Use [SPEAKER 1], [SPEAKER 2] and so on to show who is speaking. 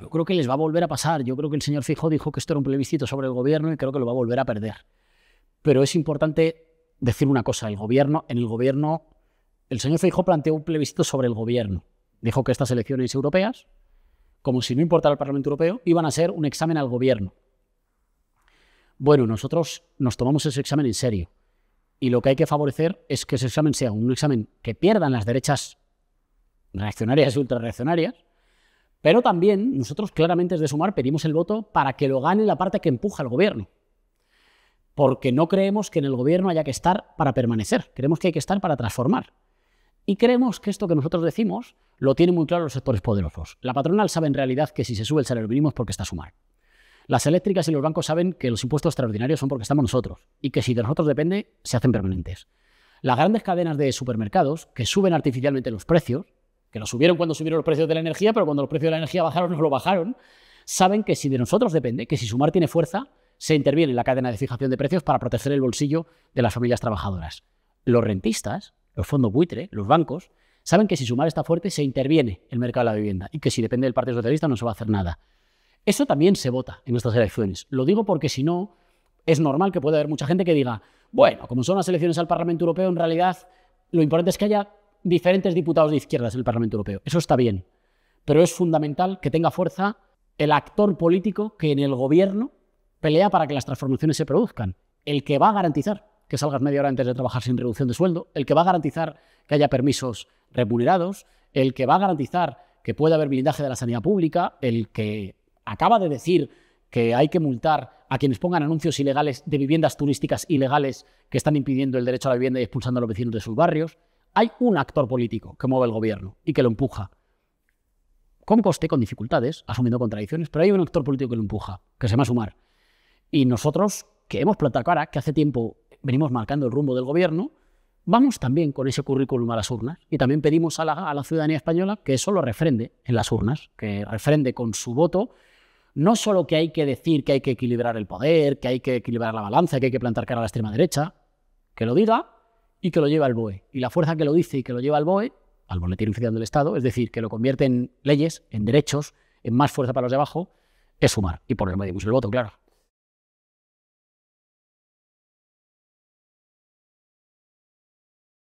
[SPEAKER 1] Yo creo que les va a volver a pasar. Yo creo que el señor Fijo dijo que esto era un plebiscito sobre el gobierno y creo que lo va a volver a perder. Pero es importante decir una cosa, el gobierno, en el gobierno, el señor Fijo planteó un plebiscito sobre el gobierno. Dijo que estas elecciones europeas, como si no importara el Parlamento Europeo, iban a ser un examen al gobierno. Bueno, nosotros nos tomamos ese examen en serio. Y lo que hay que favorecer es que ese examen sea un examen que pierdan las derechas reaccionarias y ultrarreaccionarias, pero también nosotros claramente desde Sumar pedimos el voto para que lo gane la parte que empuja al gobierno. Porque no creemos que en el gobierno haya que estar para permanecer, creemos que hay que estar para transformar. Y creemos que esto que nosotros decimos lo tienen muy claro los sectores poderosos. La patronal sabe en realidad que si se sube el salario mínimo es porque está Sumar. Las eléctricas y los bancos saben que los impuestos extraordinarios son porque estamos nosotros y que si de nosotros depende, se hacen permanentes. Las grandes cadenas de supermercados, que suben artificialmente los precios, que lo subieron cuando subieron los precios de la energía, pero cuando los precios de la energía bajaron, no lo bajaron, saben que si de nosotros depende, que si Sumar tiene fuerza, se interviene en la cadena de fijación de precios para proteger el bolsillo de las familias trabajadoras. Los rentistas, los fondos buitre, los bancos, saben que si Sumar está fuerte, se interviene el mercado de la vivienda y que si depende del Partido Socialista no se va a hacer nada. Eso también se vota en estas elecciones. Lo digo porque si no, es normal que pueda haber mucha gente que diga, bueno, como son las elecciones al Parlamento Europeo, en realidad lo importante es que haya diferentes diputados de izquierdas en el Parlamento Europeo. Eso está bien. Pero es fundamental que tenga fuerza el actor político que en el gobierno pelea para que las transformaciones se produzcan. El que va a garantizar que salgas media hora antes de trabajar sin reducción de sueldo, el que va a garantizar que haya permisos remunerados, el que va a garantizar que pueda haber blindaje de la sanidad pública, el que acaba de decir que hay que multar a quienes pongan anuncios ilegales de viviendas turísticas ilegales que están impidiendo el derecho a la vivienda y expulsando a los vecinos de sus barrios hay un actor político que mueve el gobierno y que lo empuja. Con coste, con dificultades, asumiendo contradicciones, pero hay un actor político que lo empuja, que se a Sumar. Y nosotros, que hemos plantado cara, que hace tiempo venimos marcando el rumbo del gobierno, vamos también con ese currículum a las urnas y también pedimos a la, a la ciudadanía española que eso lo refrende en las urnas, que refrende con su voto no solo que hay que decir que hay que equilibrar el poder, que hay que equilibrar la balanza, que hay que plantar cara a la extrema derecha, que lo diga y que lo lleva al BOE. Y la fuerza que lo dice y que lo lleva al BOE, al Boletín Oficial del Estado, es decir, que lo convierte en leyes, en derechos, en más fuerza para los de abajo, es sumar. Y por el medio, del el voto, claro.